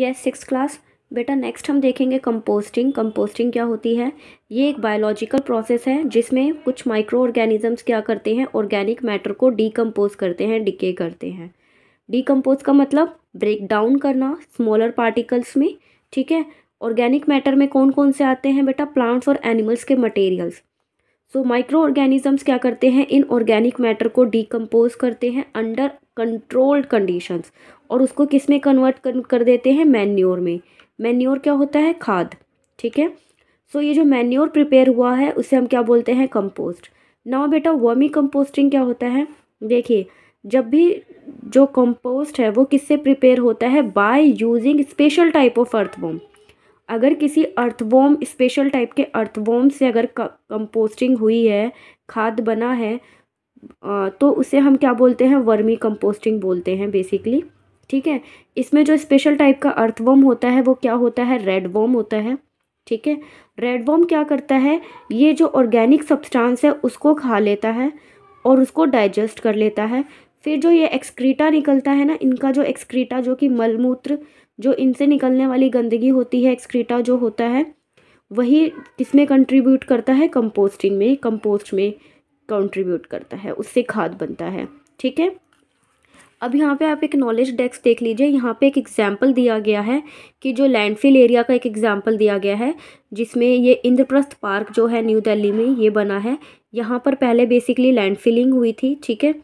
yes six class बेटा next हम देखेंगे कंपोस्टिंग कंपोस्टिंग क्या होती है ये एक बायोलॉजिकल प्रोसेस है जिसमें कुछ माइक्रो ऑर्गेनिजम्स क्या करते हैं ऑर्गेनिक मैटर को डीकम्पोज करते हैं डिके करते हैं डीकम्पोज का मतलब ब्रेक डाउन करना स्मॉलर पार्टिकल्स में ठीक है ऑर्गेनिक मैटर में कौन कौन से आते हैं बेटा प्लांट्स और एनिमल्स के मटेरियल्स सो माइक्रो ऑर्गेनिजम्स क्या करते हैं इन ऑर्गेनिक मैटर को डीकम्पोज करते हैं अंडर कंट्रोल्ड कंडीशंस और उसको किस में कन्वर्ट कर, कर देते हैं मैन्योर में मैन्योर क्या होता है खाद ठीक है सो so, ये जो मैन्योर प्रिपेयर हुआ है उसे हम क्या बोलते हैं कंपोस्ट नाउ बेटा वर्मी कंपोस्टिंग क्या होता है देखिए जब भी जो कंपोस्ट है वो किससे प्रिपेयर होता है by using special type of earthworm अगर किसी अर्थवॉम स्पेशल टाइप के अर्थवॉम से अगर कंपोस्टिंग हुई है खाद बना है तो उसे हम क्या बोलते हैं वर्मी कंपोस्टिंग बोलते हैं बेसिकली ठीक है इसमें जो स्पेशल टाइप का अर्थवम होता है वो क्या होता है रेड वर्म होता है ठीक है रेड वर्म क्या करता है ये जो ऑर्गेनिक सब्सटेंस है उसको खा लेता है और उसको डाइजेस्ट कर लेता है फिर जो ये एक्सक्रीटा निकलता है ना इनका जो एक्सक्रीटा जो कि मलमूत्र जो इनसे निकलने वाली गंदगी होती है एक्सक्रीटा जो होता है वही किसमें कंट्रीब्यूट करता है कंपोस्टिंग में कंपोस्ट में कंट्रीब्यूट करता है उससे खाद बनता है ठीक है अब यहाँ पे आप एक नॉलेज डेस्क देख लीजिए यहाँ पे एक एग्जाम्पल दिया गया है कि जो लैंडफिल एरिया का एक एग्जाम्पल दिया गया है जिसमें ये इंद्रप्रस्थ पार्क जो है न्यू दिल्ली में ये बना है यहाँ पर पहले बेसिकली लैंडफिलिंग हुई थी ठीक है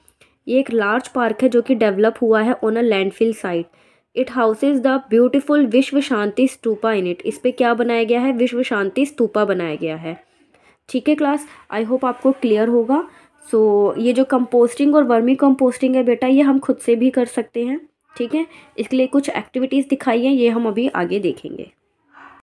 ये एक लार्ज पार्क है जो कि डेवलप हुआ है on a landfill site it houses the beautiful Vishwa Shanti stupa in it इस पर क्या बनाया गया है विश्व शांति स्तूपा बनाया गया है ठीक है क्लास आई होप आपको क्लियर होगा सो so, ये जो कंपोस्टिंग और वर्मी कंपोस्टिंग है बेटा ये हम खुद से भी कर सकते हैं ठीक है इसके लिए कुछ एक्टिविटीज़ दिखाई हैं ये हम अभी आगे देखेंगे